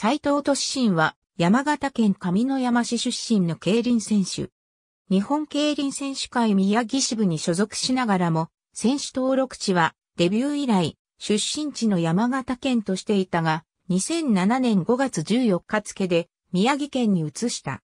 斎藤敏信は山形県上野山市出身の競輪選手。日本競輪選手会宮城支部に所属しながらも、選手登録地はデビュー以来、出身地の山形県としていたが、2007年5月14日付で宮城県に移した。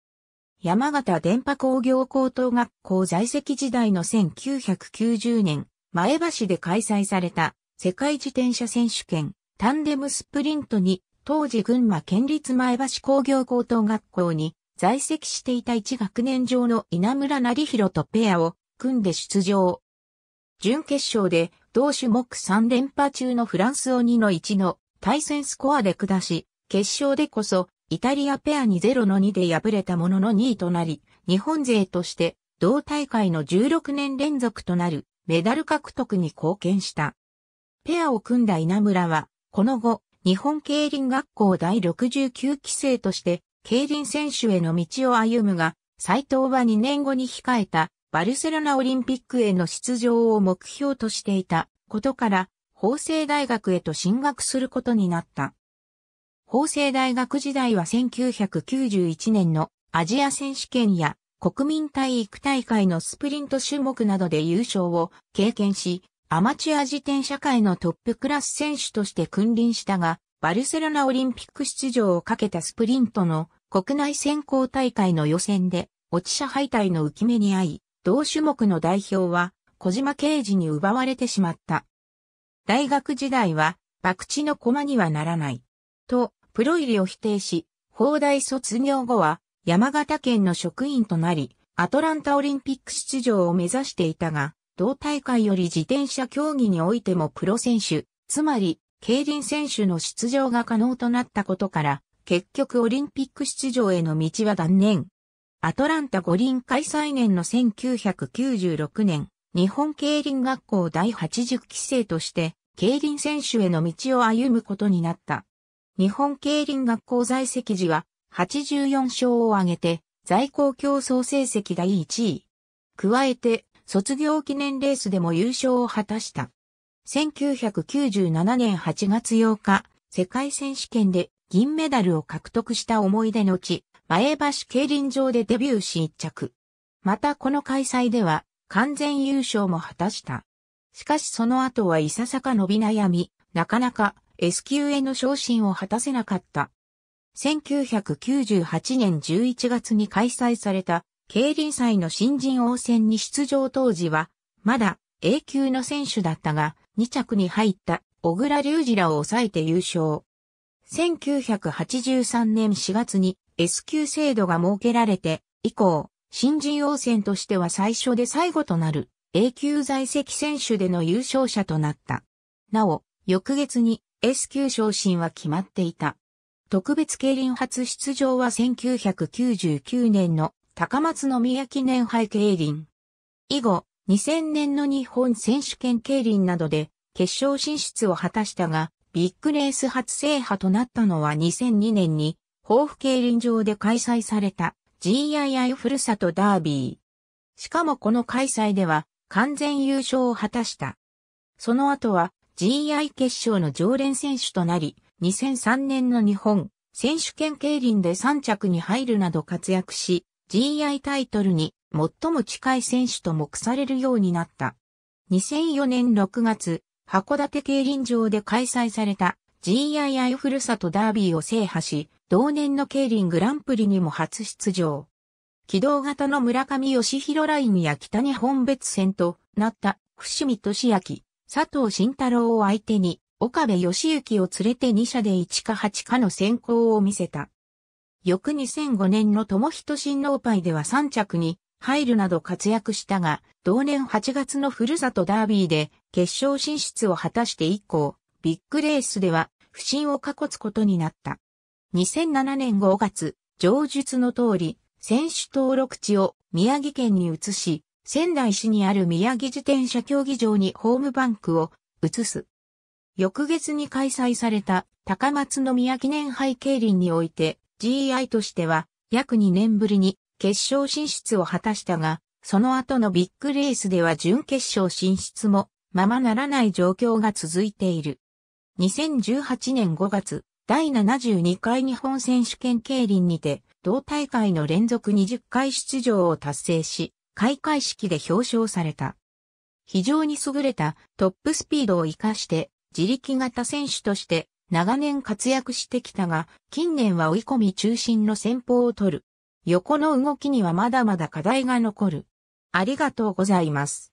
山形電波工業高等学校在籍時代の1990年、前橋で開催された世界自転車選手権タンデムスプリントに当時群馬県立前橋工業高等学校に在籍していた一学年上の稲村成弘とペアを組んで出場。準決勝で同種目3連覇中のフランスを2の1の対戦スコアで下し、決勝でこそイタリアペアに0の2で敗れたものの2位となり、日本勢として同大会の16年連続となるメダル獲得に貢献した。ペアを組んだ稲村は、この後、日本競輪学校第69期生として、競輪選手への道を歩むが、斎藤は2年後に控えたバルセロナオリンピックへの出場を目標としていたことから、法政大学へと進学することになった。法政大学時代は1991年のアジア選手権や国民体育大会のスプリント種目などで優勝を経験し、アマチュア自転車界のトップクラス選手として君臨したが、バルセロナオリンピック出場をかけたスプリントの国内選考大会の予選で落ち者敗退の浮き目に遭い、同種目の代表は小島刑事に奪われてしまった。大学時代は、博打の駒にはならない。と、プロ入りを否定し、放大卒業後は、山形県の職員となり、アトランタオリンピック出場を目指していたが、同大会より自転車競技においてもプロ選手、つまり、競輪選手の出場が可能となったことから、結局オリンピック出場への道は断念。アトランタ五輪開催年の1996年、日本競輪学校第80期生として、競輪選手への道を歩むことになった。日本競輪学校在籍時は、84勝を挙げて、在校競争成績第1位。加えて、卒業記念レースでも優勝を果たした。1997年8月8日、世界選手権で銀メダルを獲得した思い出の地、前橋競輪場でデビューし一着。またこの開催では完全優勝も果たした。しかしその後はいささか伸び悩み、なかなか S 級への昇進を果たせなかった。1998年11月に開催された競輪祭の新人王戦に出場当時は、まだ A 級の選手だったが、2着に入った小倉隆二らを抑えて優勝。1983年4月に S 級制度が設けられて、以降、新人王戦としては最初で最後となる A 級在籍選手での優勝者となった。なお、翌月に S 級昇進は決まっていた。特別競輪初出場は1999年の高松宮記念杯競輪。以後、2000年の日本選手権競輪などで決勝進出を果たしたが、ビッグレース初制覇となったのは2002年に、豊富競輪場で開催された GII ふるさとダービー。しかもこの開催では完全優勝を果たした。その後は GI 決勝の常連選手となり、2003年の日本選手権競輪で3着に入るなど活躍し、GI タイトルに最も近い選手と目されるようになった。2004年6月、函館競輪場で開催された GII ふるさとダービーを制覇し、同年の競輪グランプリにも初出場。軌道型の村上義弘ラインや北日本別戦となった伏見俊明、佐藤慎太郎を相手に岡部義行を連れて2社で1か8かの先行を見せた。翌2005年の友人親パイでは3着に入るなど活躍したが、同年8月のふるさとダービーで決勝進出を果たして以降、ビッグレースでは不振を囲つことになった。2007年5月、上述の通り、選手登録地を宮城県に移し、仙台市にある宮城自転車競技場にホームバンクを移す。翌月に開催された高松の宮記念杯競輪において、GI としては約2年ぶりに決勝進出を果たしたが、その後のビッグレースでは準決勝進出もままならない状況が続いている。2018年5月、第72回日本選手権競輪にて、同大会の連続20回出場を達成し、開会式で表彰された。非常に優れたトップスピードを活かして、自力型選手として長年活躍してきたが、近年は追い込み中心の戦法を取る。横の動きにはまだまだ課題が残る。ありがとうございます。